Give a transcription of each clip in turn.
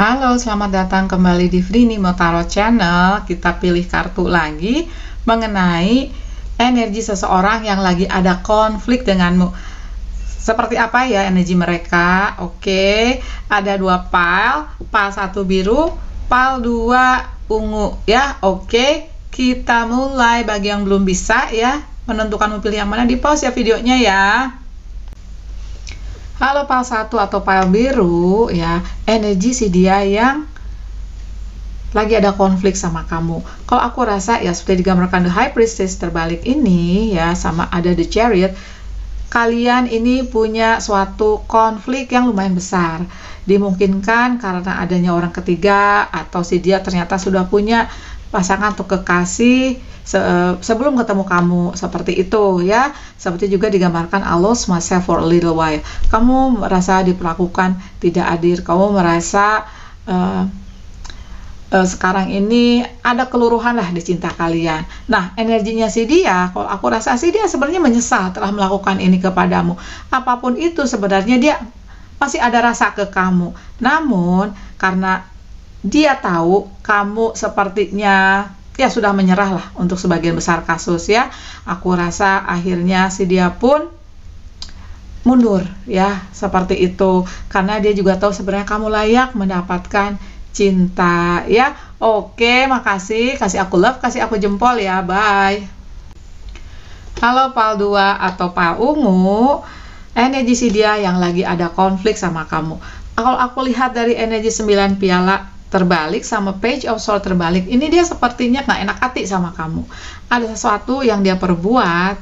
Halo, selamat datang kembali di Frini Motaro Channel. Kita pilih kartu lagi mengenai energi seseorang yang lagi ada konflik denganmu. Seperti apa ya energi mereka? Oke, ada dua pal, pal satu biru, pal dua ungu ya. Oke, kita mulai bagi yang belum bisa ya menentukan mau pilih yang mana di pause ya videonya ya. Kalau pal satu atau pal biru ya, energi si dia yang lagi ada konflik sama kamu. Kalau aku rasa ya seperti digambarkan The High Priestess terbalik ini ya sama ada The Chariot, kalian ini punya suatu konflik yang lumayan besar. Dimungkinkan karena adanya orang ketiga atau si dia ternyata sudah punya pasangan atau kekasih se eh, sebelum ketemu kamu seperti itu ya seperti juga digambarkan Allah lost myself for a little while kamu merasa diperlakukan tidak adil kamu merasa uh, uh, sekarang ini ada keluruhan lah di cinta kalian. Nah, energinya si dia, kalau aku rasa si dia sebenarnya menyesal telah melakukan ini kepadamu. Apapun itu sebenarnya dia masih ada rasa ke kamu. Namun karena dia tahu kamu sepertinya ya sudah menyerah lah untuk sebagian besar kasus ya. Aku rasa akhirnya si dia pun mundur ya seperti itu karena dia juga tahu sebenarnya kamu layak mendapatkan cinta ya. Oke, makasih. Kasih aku love, kasih aku jempol ya. Bye. Halo Pal 2 atau Pal Ungu. Energi si dia yang lagi ada konflik sama kamu. Kalau aku lihat dari energi 9 piala terbalik sama page of soul terbalik ini dia sepertinya nggak enak hati sama kamu ada sesuatu yang dia perbuat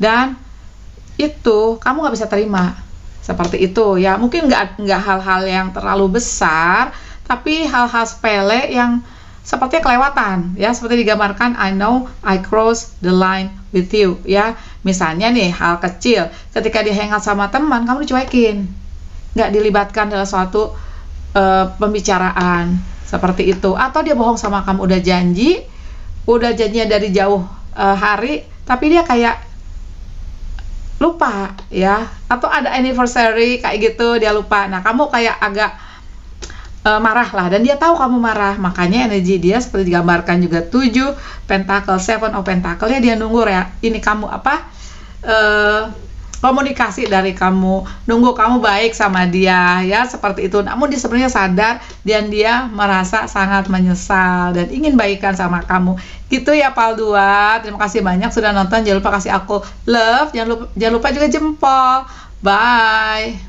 dan itu kamu nggak bisa terima seperti itu ya mungkin nggak nggak hal-hal yang terlalu besar tapi hal-hal sepele yang sepertinya kelewatan ya seperti digambarkan I know I cross the line with you ya misalnya nih hal kecil ketika dia hangout sama teman kamu dicuekin nggak dilibatkan dalam suatu Eh, pembicaraan seperti itu atau dia bohong sama kamu udah janji udah janjinya dari jauh e, hari tapi dia kayak lupa ya atau ada anniversary kayak gitu dia lupa nah kamu kayak agak e, marah lah dan dia tahu kamu marah makanya energi dia seperti digambarkan juga 7 pentacle 7 of pentacle ya dia nunggu ya ini kamu apa komunikasi dari kamu nunggu kamu baik sama dia ya seperti itu namun dia sebenarnya sadar dan dia merasa sangat menyesal dan ingin baikkan sama kamu gitu ya Pal 2 terima kasih banyak sudah nonton jangan lupa kasih aku love jangan lupa, jangan lupa juga jempol bye